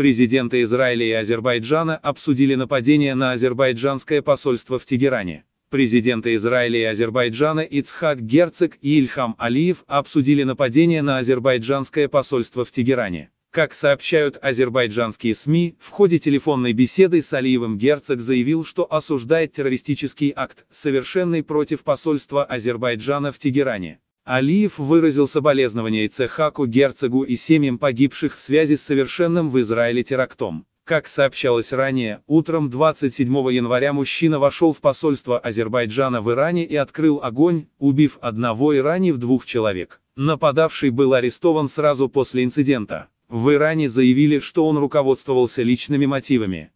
Президенты Израиля и Азербайджана обсудили нападение на азербайджанское посольство в Тегеране. Президенты Израиля и Азербайджана Ицхак Герцог и Ильхам Алиев обсудили нападение на азербайджанское посольство в Тегеране. Как сообщают азербайджанские СМИ, в ходе телефонной беседы с Алиевым Герцог заявил, что осуждает террористический акт, совершенный против посольства Азербайджана в Тегеране. Алиев выразил соболезнования Ицехаку, герцогу и семьям погибших в связи с совершенным в Израиле терактом. Как сообщалось ранее, утром 27 января мужчина вошел в посольство Азербайджана в Иране и открыл огонь, убив одного и ранив двух человек. Нападавший был арестован сразу после инцидента. В Иране заявили, что он руководствовался личными мотивами.